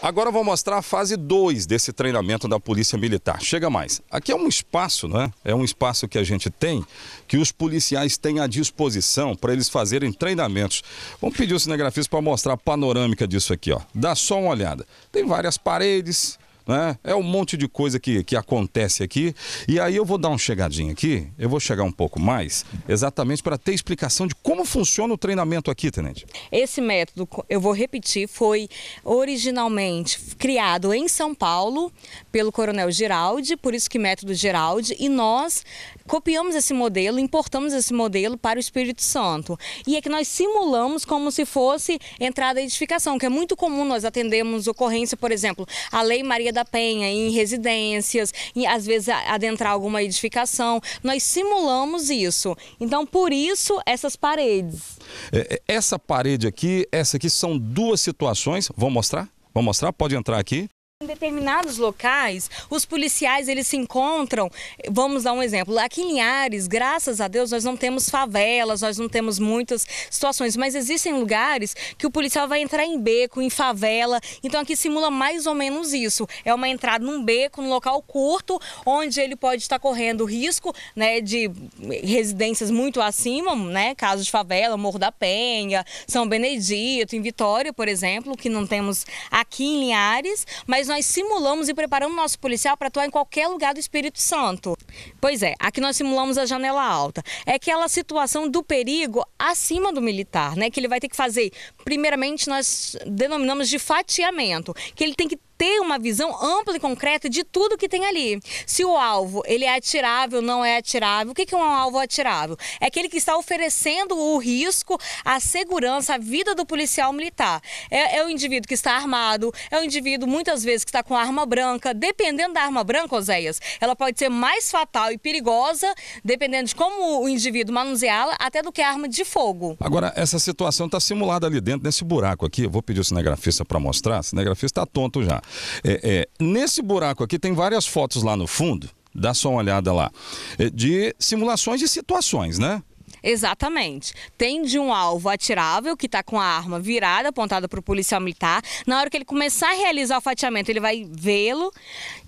Agora eu vou mostrar a fase 2 desse treinamento da Polícia Militar. Chega mais. Aqui é um espaço, né? É um espaço que a gente tem, que os policiais têm à disposição para eles fazerem treinamentos. Vamos pedir o cinegrafista para mostrar a panorâmica disso aqui, ó. Dá só uma olhada. Tem várias paredes, né? É um monte de coisa que, que acontece aqui. E aí eu vou dar um chegadinho aqui, eu vou chegar um pouco mais, exatamente para ter explicação de como funciona o treinamento aqui, Tenente. Esse método, eu vou repetir, foi originalmente criado em São Paulo pelo Coronel Giraldi, por isso que método Giraldi, e nós copiamos esse modelo, importamos esse modelo para o Espírito Santo. E é que nós simulamos como se fosse entrada e edificação, que é muito comum nós atendemos ocorrência, por exemplo, a Lei Maria da da Penha, em residências, e às vezes adentrar alguma edificação. Nós simulamos isso. Então, por isso, essas paredes. É, é, essa parede aqui, essa aqui são duas situações. Vou mostrar? Vou mostrar, pode entrar aqui. Em determinados locais, os policiais eles se encontram. Vamos dar um exemplo. Aqui em Linhares, graças a Deus, nós não temos favelas, nós não temos muitas situações, mas existem lugares que o policial vai entrar em beco, em favela. Então aqui simula mais ou menos isso. É uma entrada num beco, num local curto, onde ele pode estar correndo risco, né, de residências muito acima, né, casos de favela, Morro da Penha, São Benedito, em Vitória, por exemplo, que não temos aqui em Linhares, mas nós simulamos e preparamos nosso policial para atuar em qualquer lugar do Espírito Santo. Pois é, aqui nós simulamos a janela alta. É aquela situação do perigo acima do militar, né? Que ele vai ter que fazer, primeiramente, nós denominamos de fatiamento, que ele tem que ter uma visão ampla e concreta de tudo que tem ali. Se o alvo ele é atirável, não é atirável, o que é um alvo atirável? É aquele que está oferecendo o risco, a segurança, a vida do policial militar. É, é o indivíduo que está armado, é o indivíduo muitas vezes que está com arma branca. Dependendo da arma branca, Oséias, ela pode ser mais fatal e perigosa, dependendo de como o indivíduo manuseá-la, até do que a arma de fogo. Agora, essa situação está simulada ali dentro, nesse buraco aqui. Eu vou pedir o cinegrafista para mostrar. O cinegrafista está tonto já. É, é, nesse buraco aqui tem várias fotos lá no fundo, dá só uma olhada lá, é, de simulações de situações, né? Exatamente. Tem de um alvo atirável, que está com a arma virada, apontada para o policial militar. Na hora que ele começar a realizar o fatiamento, ele vai vê-lo.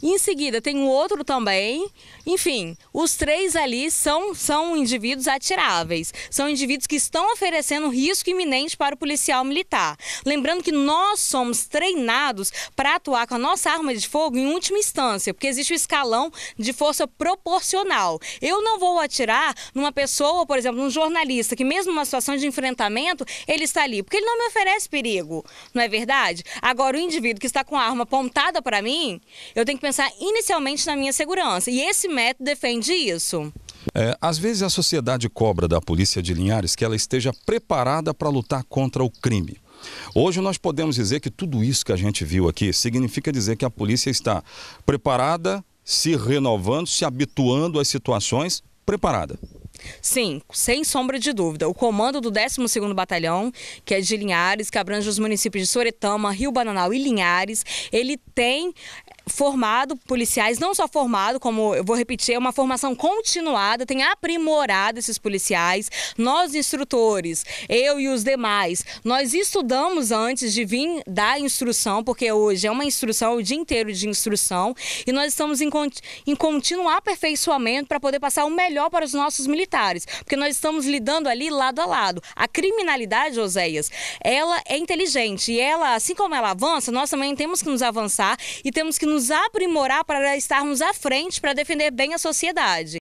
Em seguida, tem um outro também. Enfim, os três ali são, são indivíduos atiráveis. São indivíduos que estão oferecendo risco iminente para o policial militar. Lembrando que nós somos treinados para atuar com a nossa arma de fogo em última instância, porque existe o escalão de força proporcional. Eu não vou atirar numa pessoa, por exemplo, um jornalista que mesmo numa situação de enfrentamento, ele está ali, porque ele não me oferece perigo, não é verdade? Agora, o indivíduo que está com a arma apontada para mim, eu tenho que pensar inicialmente na minha segurança. E esse método defende isso. É, às vezes a sociedade cobra da polícia de Linhares que ela esteja preparada para lutar contra o crime. Hoje nós podemos dizer que tudo isso que a gente viu aqui significa dizer que a polícia está preparada, se renovando, se habituando às situações, preparada. Sim, sem sombra de dúvida. O comando do 12º Batalhão, que é de Linhares, que abrange os municípios de Soretama, Rio Bananal e Linhares, ele tem formado, policiais, não só formado, como eu vou repetir, é uma formação continuada, tem aprimorado esses policiais. Nós, instrutores, eu e os demais, nós estudamos antes de vir da instrução, porque hoje é uma instrução, o dia inteiro de instrução, e nós estamos em, em contínuo aperfeiçoamento para poder passar o melhor para os nossos militares, porque nós estamos lidando ali lado a lado. A criminalidade, Oséias, ela é inteligente e ela, assim como ela avança, nós também temos que nos avançar e temos que nos nos aprimorar, para estarmos à frente, para defender bem a sociedade.